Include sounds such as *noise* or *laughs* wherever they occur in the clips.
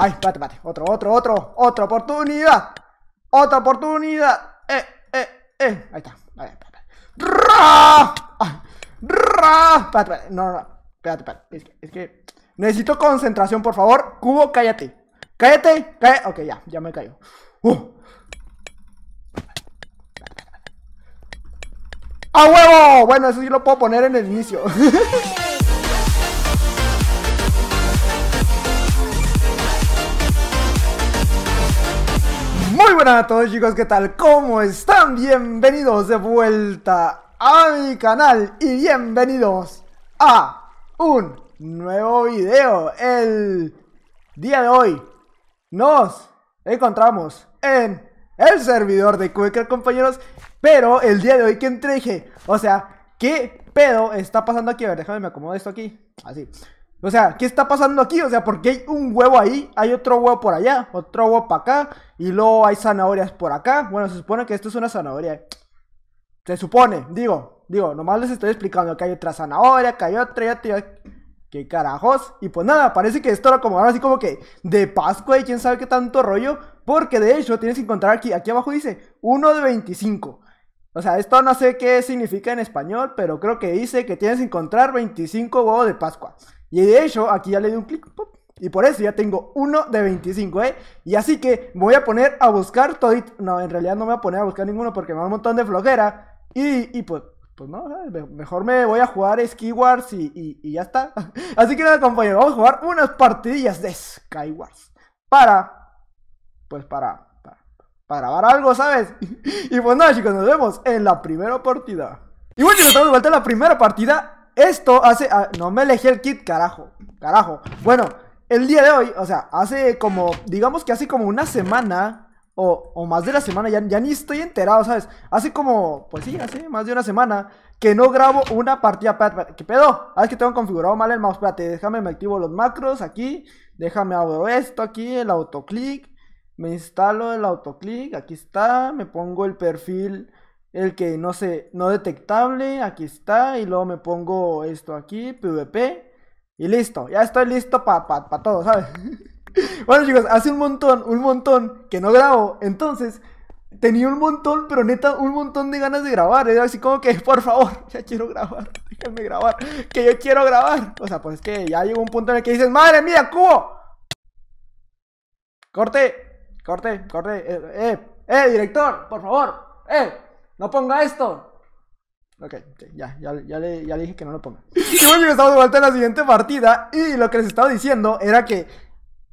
Ay, pate, pate. Otro, otro, otro. Otra oportunidad. Otra oportunidad. Eh, eh, eh. Ahí está. A ver, espérate. ¡Ra! ¡Ra! No, no, no. Espérate, espérate. Es que, Necesito concentración, por favor. Cubo, cállate. Cállate. Cállate. Ok, ya, ya me cayó. Uh. ¡A huevo! Bueno, eso sí lo puedo poner en el inicio. *laughs* buenas a todos chicos, ¿qué tal? ¿Cómo están? Bienvenidos de vuelta a mi canal y bienvenidos a un nuevo video. El día de hoy nos encontramos en el servidor de Quaker, compañeros, pero el día de hoy, que entreje O sea, ¿qué pedo está pasando aquí? A ver, déjame, me acomodo esto aquí, así. O sea, ¿qué está pasando aquí? O sea, porque hay un huevo ahí, hay otro huevo por allá, otro huevo para acá, y luego hay zanahorias por acá. Bueno, se supone que esto es una zanahoria. Se supone, digo, digo, nomás les estoy explicando que hay otra zanahoria, que hay otra, y otra, ¿Qué carajos? Y pues nada, parece que esto lo ahora así como que de Pascua y quién sabe qué tanto rollo. Porque de hecho tienes que encontrar aquí, aquí abajo dice Uno de 25. O sea, esto no sé qué significa en español, pero creo que dice que tienes que encontrar 25 huevos de Pascua. Y de hecho, aquí ya le di un clic. y por eso ya tengo uno de 25, ¿eh? Y así que voy a poner a buscar todo No, en realidad no me voy a poner a buscar ninguno porque me da un montón de flojera. Y, pues, pues no, mejor me voy a jugar Skywars y, y, ya está. *laughs* Así que nada, compañeros, vamos a jugar unas partidillas de Skywars. Para, pues para, para, para grabar algo, ¿sabes? *laughs* Y pues nada, chicos, nos vemos en la primera partida. Y bueno, chicos, estamos de vuelta en la primera partida esto hace. Ah, no me elegí el kit, carajo. Carajo. Bueno, el día de hoy, o sea, hace como. Digamos que hace como una semana. O, más de la semana, ya, ni estoy enterado, ¿sabes? Hace como. Pues sí, hace más de una semana. Que no grabo una partida. ¿Qué pedo? Ah, es que tengo configurado mal el mouse. Espérate, déjame, me activo los macros aquí. Déjame hago esto aquí, el autoclick. Me instalo el autoclick. Aquí está. Me pongo el perfil el que no sé, no detectable, aquí está, y luego me pongo esto aquí, PvP, y listo, ya estoy listo para pa, todo, ¿sabes? *laughs* bueno chicos, hace un montón, un montón que no grabo, entonces tenía un montón, pero neta, un montón de ganas de grabar, así como que, por favor, *laughs* ya quiero grabar, *laughs* déjame grabar, que yo quiero grabar, o sea, pues es que ya llegó un punto en el que dices, madre mía, cubo, corte, corte, corte, eh, eh, eh director, por favor, eh no ponga esto. Ok, ya, ya, ya, le, ya, dije que no lo ponga. Y bueno, estamos de vuelta en la siguiente partida. Y lo que les estaba diciendo era que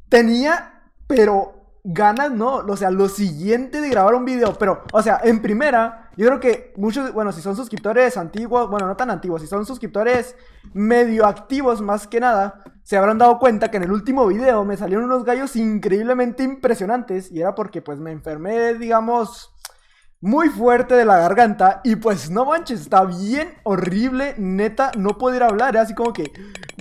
tenía, pero ganas no. O sea, lo siguiente de grabar un video. Pero, o sea, en primera, yo creo que muchos, bueno, si son suscriptores antiguos, bueno, no tan antiguos, si son suscriptores medio activos más que nada, se habrán dado cuenta que en el último video me salieron unos gallos increíblemente impresionantes. Y era porque, pues, me enfermé, digamos, muy fuerte de la garganta y pues no manches, está bien horrible, neta, no poder hablar, ¿eh? así como que,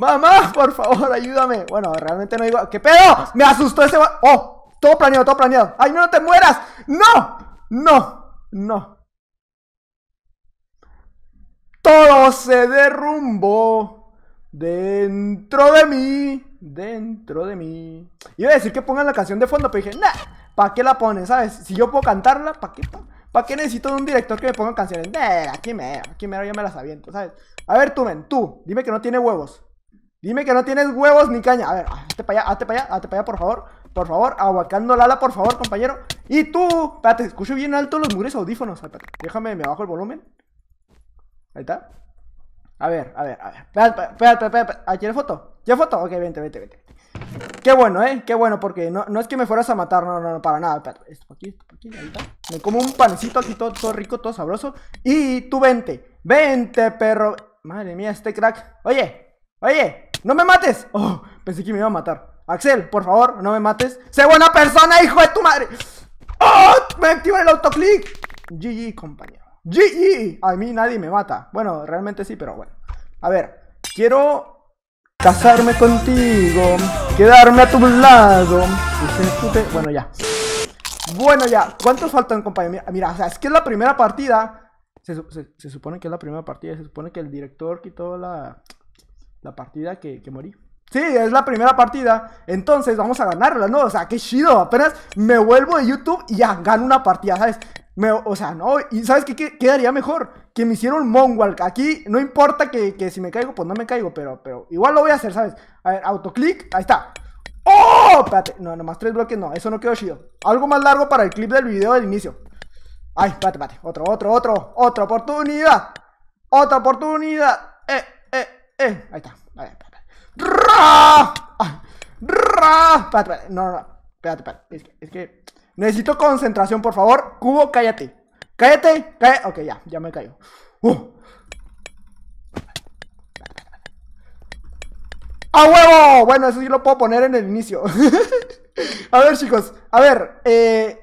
mamá, por favor, ayúdame. Bueno, realmente no digo, ¿qué pedo? Me asustó ese... Oh, todo planeado, todo planeado. Ay, no, te mueras. No, no, no. Todo se derrumbó dentro de mí, dentro de mí. Iba a decir que pongan la canción de fondo, pero dije, nah, ¿para qué la pones, sabes? Si yo puedo cantarla, ¿para qué? ¿Para qué necesito de un director que me ponga canciones? De aquí me, aquí me, yo me las aviento, ¿sabes? A ver, tú, men, tú, dime que no tiene huevos. Dime que no tienes huevos ni caña. A ver, hazte para allá, hazte para allá, hazte para allá, por favor. Por favor, aguacando la ala, por favor, compañero. Y tú, espérate, escucho bien alto los mugres audífonos. Espérate, déjame, me bajo el volumen. Ahí está. A ver, a ver, a ver. Espérate, espérate, espérate. Ah, ¿Quieres foto? ¿Quieres foto? Ok, vente, vente, vente qué bueno, ¿eh? Qué bueno, porque no, no es que me fueras a matar, no, no, no, para nada. esto por aquí, esto por aquí, ahorita. Me como un panecito aquí todo, todo rico, todo sabroso. Y tú vente, vente, perro. Madre mía, este crack. Oye, oye, no me mates. Oh, pensé que me iba a matar. Axel, por favor, no me mates. Sé buena persona, hijo de tu madre. ¡Oh! Me activa el autoclick. GG, compañero. GG. A mí nadie me mata. Bueno, realmente sí, pero bueno. A ver, quiero Casarme contigo, quedarme a tu lado. Bueno, ya. Bueno, ya. ¿Cuántos faltan, compañero? Mira, o sea, es que es la primera partida. Se, supone que es la primera partida. Se supone que el director quitó la, la partida que, que morí. Sí, es la primera partida. Entonces vamos a ganarla, ¿no? O sea, qué chido. Apenas me vuelvo de YouTube y ya gano una partida, ¿sabes? o sea, no, y ¿sabes qué, qué, quedaría mejor? Que me hiciera un monwalk. Aquí no importa que, que, si me caigo, pues no me caigo, pero, pero igual lo voy a hacer, ¿sabes? A ver, autoclick, ahí está. ¡Oh! Espérate, no, nomás tres bloques, no, eso no quedó chido. Algo más largo para el clip del video del inicio. Ay, espérate, espérate, otro, otro, otro, otra oportunidad. Otra oportunidad. Eh, eh, eh, ahí está. A ver, espérate. ¡Ra! ¡Ra! Espérate, no, no, no. espérate, espérate, es que, es que... Necesito concentración, por favor. Cubo, cállate. Cállate, cállate. Ok, ya, ya me cayó. ¡A huevo! Bueno, eso sí lo puedo poner en el inicio. *laughs* a ver, chicos. A ver, eh...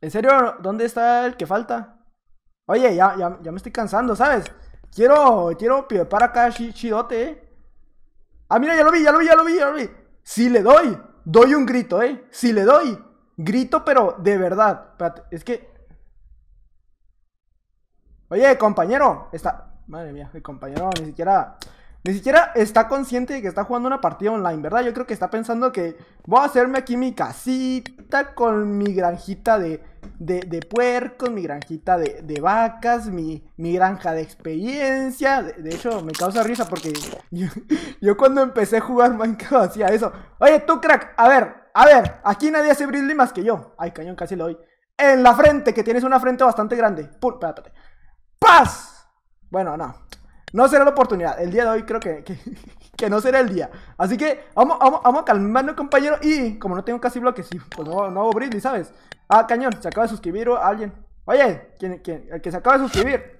¿En serio? ¿Dónde está el que falta? Oye, ya, me estoy cansando, ¿sabes? Quiero, quiero para acá chidote, ¿eh? Ah, mira, ya lo vi, ya lo vi, ya lo vi, ya lo vi. Si le doy, doy un grito, ¿eh? Si le doy, Grito, pero de verdad. Espérate, es que. Oye, compañero. Está. Madre mía, el compañero ni siquiera. Ni siquiera está consciente de que está jugando una partida online, ¿verdad? Yo creo que está pensando que voy a hacerme aquí mi casita con mi granjita de, de, puercos, mi granjita de, vacas, mi, mi, granja de experiencia. De, hecho, me causa risa porque *laughs* yo, cuando empecé a jugar Minecraft hacía eso. Oye, tú crack, a ver, a ver, aquí nadie hace brisly más que yo. Ay, cañón, casi lo doy. En la frente, que tienes una frente bastante grande. Pum, espérate. ¡Paz! Bueno, no. No será la oportunidad. El día de hoy creo que, que, no será el día. Así que vamos, vamos, a calmarnos, compañero. Y como no tengo casi bloques, pues no, no hago brindis ¿sabes? Ah, cañón, se acaba de suscribir alguien. Oye, el que se acaba de suscribir.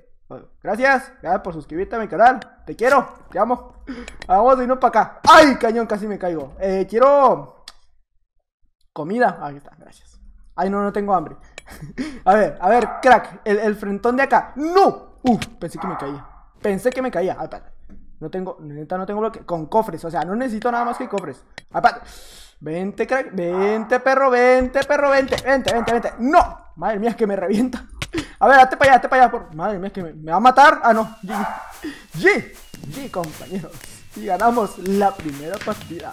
Gracias, gracias por suscribirte a mi canal. Te quiero, te amo. Ah, vamos a irnos para acá. ¡Ay, cañón! Casi me caigo. Eh, quiero. Comida. Ahí está, gracias. Ay, no, no tengo hambre. *laughs* a ver, a ver, crack. El, el frentón de acá. ¡No! Uf, pensé que me caía. Pensé que me caía. No tengo, neta, no tengo bloque. Con cofres, o sea, no necesito nada más que cofres. Ay, Vente, crack. Vente, perro. Vente, perro. Vente, vente, vente, vente. ¡No! Madre mía, es que me revienta. A ver, hazte para allá, hazte para allá. Madre mía, es que me, va a matar. Ah, no. G. G. G, compañeros. Y ganamos la primera partida.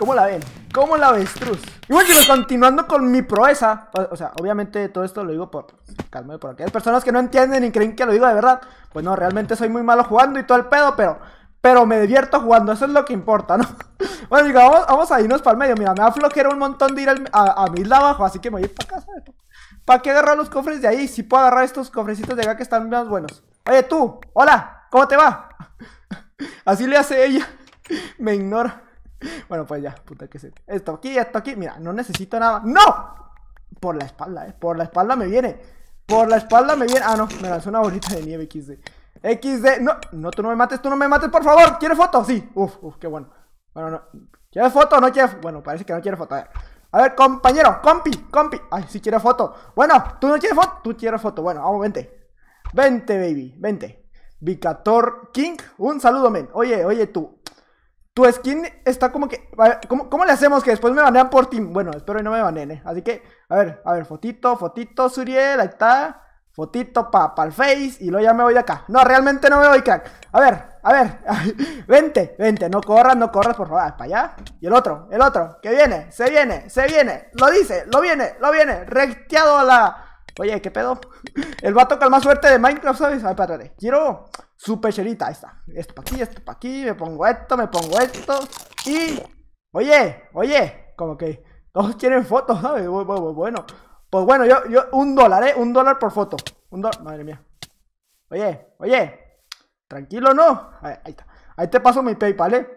¿Cómo la ven? ¿Cómo la avestruz? Y bueno continuando con mi proeza O sea, obviamente todo esto lo digo por pues, Calma, por aquellas personas que no entienden y creen que lo digo de verdad Pues no, realmente soy muy malo jugando y todo el pedo, pero Pero me divierto jugando, eso es lo que importa, ¿no? *laughs* Bueno digamos, vamos, a irnos para el medio Mira, me da un montón de ir a, a, mi abajo Así que me voy a ir para casa ¿Para qué agarrar los cofres de ahí? Si puedo agarrar estos cofrecitos de acá que están más buenos Oye tú, hola, ¿cómo te va? *laughs* Así le hace ella *laughs* Me ignora *laughs* Bueno, pues ya, puta que se. Esto aquí, esto aquí. Mira, no necesito nada. ¡No! Por la espalda, eh. Por la espalda me viene. Por la espalda me viene. Ah, no, me lanzó una bolita de nieve XD. XD. No, no, tú no me mates, tú no me mates, por favor. ¿Quieres foto? Sí. Uf, uf, qué bueno. Bueno, no. ¿Quieres foto no quieres? Bueno, parece que no quiere foto. A ver. compañero, compi, compi. Ay, sí quiere foto. Bueno, tú no quieres foto, tú quieres foto. Bueno, vamos, vente. Vente, baby, vente. Vicator King, un saludo, men. Oye, oye, tú, tu skin está como que. ¿cómo, le hacemos que después me banean por team? Bueno, espero que no me baneen, ¿eh? Así que, a ver, a ver, fotito, fotito, Suriel, ahí está. Fotito para face y luego ya me voy de acá. No, realmente no me voy, crack. A ver, a ver, *laughs* vente, vente, no corras, no corras, por favor, ah, para allá. Y el otro, el otro, que viene, se viene, se viene, lo dice, lo viene, lo viene, recteado la. Oye, ¿qué pedo? El vato tocar más suerte de Minecraft, ¿sabes? Ay, espérate. Quiero su pecherita. Ahí está. Esto para aquí, esto para aquí. Me pongo esto, me pongo esto. Y. Oye, oye. Como que todos quieren fotos, ¿sabes? Bueno. Pues bueno, yo, yo, un dólar, ¿eh? Un dólar por foto. Un dólar. Madre mía. Oye, oye. Tranquilo, ¿no? Ahí, ahí está. Ahí te paso mi PayPal, ¿eh?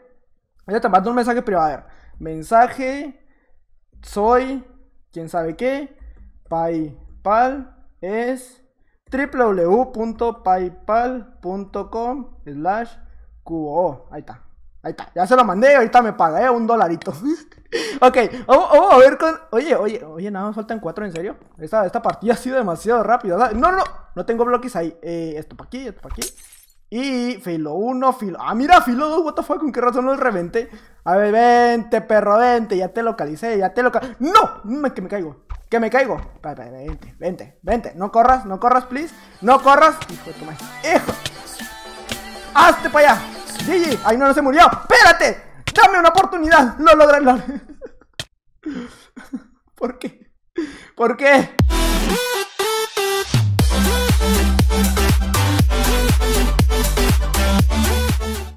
Oye, te mando un mensaje privado. A ver. Mensaje. Soy. ¿Quién sabe qué? Pay. PayPal es www.paypal.com slash QO. Ahí está. Ahí está. Ya se lo mandé ahorita me pagué eh, un dolarito. *laughs* ok, vamos, a ver con... Oye, oye, oye, nada más faltan cuatro, ¿en serio? Esta, partida ha sido demasiado rápida. Ah, no, no, no. No tengo bloques ahí. Eh, esto para aquí, esto para aquí. Y filo 1, filo... Ah, mira, filo 2, what the fuck, con qué razón lo reventé. A ver, vente, perro, vente, ya te localicé, ya te localicé. ¡No! Mm, que me caigo. Que me caigo. Vente, vente, vente. No corras, no corras, please. No corras. Hijo de tu Hijo. Hazte para allá. Gigi. Ay, no, no se murió. Espérate. Dame una oportunidad. Lo logré. *laughs* ¿Por qué? ¿Por qué?